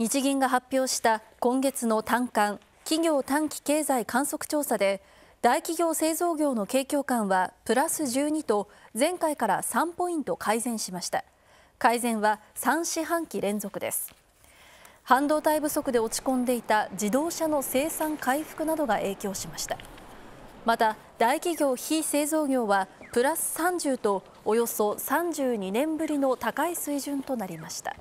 日銀が発表した今月の短観企業短期経済観測調査で大企業製造業の景況感はプラス12と前回から3ポイント改善しました改善は3四半期連続です半導体不足で落ち込んでいた自動車の生産回復などが影響しましたまた大企業非製造業はプラス30とおよそ32年ぶりの高い水準となりました。